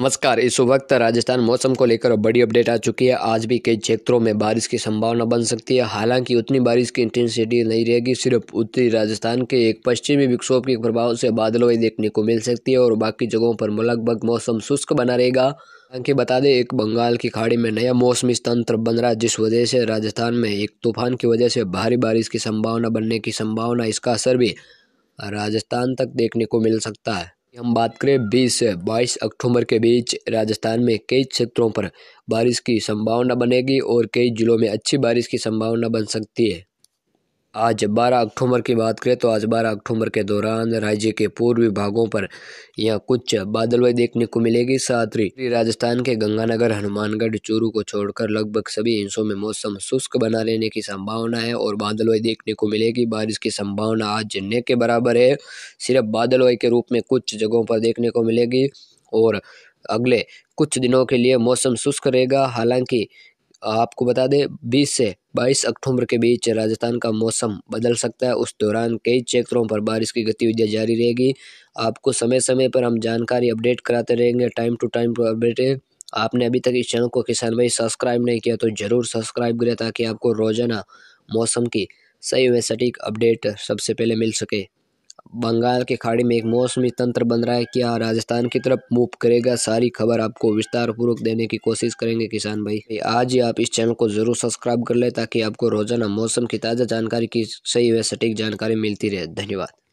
नमस्कार इस वक्त राजस्थान मौसम को लेकर बड़ी अपडेट आ चुकी है आज भी कई क्षेत्रों में बारिश की संभावना बन सकती है हालांकि उतनी बारिश की इंटेंसिटी नहीं रहेगी सिर्फ उत्तरी राजस्थान के एक पश्चिमी विक्षोभ के प्रभाव से बादलों देखने को मिल सकती है और बाकी जगहों पर लगभग मौसम शुष्क बना रहेगा हालांकि बता दें एक बंगाल की खाड़ी में नया मौसमी तंत्र बन रहा जिस वजह से राजस्थान में एक तूफान की वजह से भारी बारिश की संभावना बनने की संभावना इसका असर भी राजस्थान तक देखने को मिल सकता है हम बात करें बीस से बाईस अक्टूबर के बीच राजस्थान में कई क्षेत्रों पर बारिश की संभावना बनेगी और कई जिलों में अच्छी बारिश की संभावना बन सकती है आज 12 अक्टूबर की बात करें तो आज 12 अक्टूबर के दौरान राज्य के पूर्वी भागों पर यहाँ कुछ बादलवाई देखने को मिलेगी साथ ही राजस्थान के गंगानगर हनुमानगढ़ चूरू को छोड़कर लगभग सभी हिस्सों में मौसम शुष्क बना रहने की संभावना है और बादलवाई देखने को मिलेगी बारिश की संभावना आज न के बराबर है सिर्फ बादलवाई के रूप में कुछ जगहों पर देखने को मिलेगी और अगले कुछ दिनों के लिए मौसम शुष्क रहेगा हालांकि आपको बता दें बीस से बाईस अक्टूबर के बीच राजस्थान का मौसम बदल सकता है उस दौरान कई क्षेत्रों पर बारिश की गतिविधियाँ जारी रहेगी आपको समय समय पर हम जानकारी अपडेट कराते रहेंगे टाइम टू टाइम पर अपडेट आपने अभी तक इस चैनल को किसान भाई सब्सक्राइब नहीं किया तो ज़रूर सब्सक्राइब करें ताकि आपको रोजाना मौसम की सही व सटीक अपडेट सबसे पहले मिल सके बंगाल की खाड़ी में एक मौसमी तंत्र बन रहा है क्या राजस्थान की तरफ मूव करेगा सारी खबर आपको विस्तार पूर्वक देने की कोशिश करेंगे किसान भाई आज ही आप इस चैनल को जरूर सब्सक्राइब कर ले ताकि आपको रोजाना मौसम की ताज़ा जानकारी की सही व सटीक जानकारी मिलती रहे धन्यवाद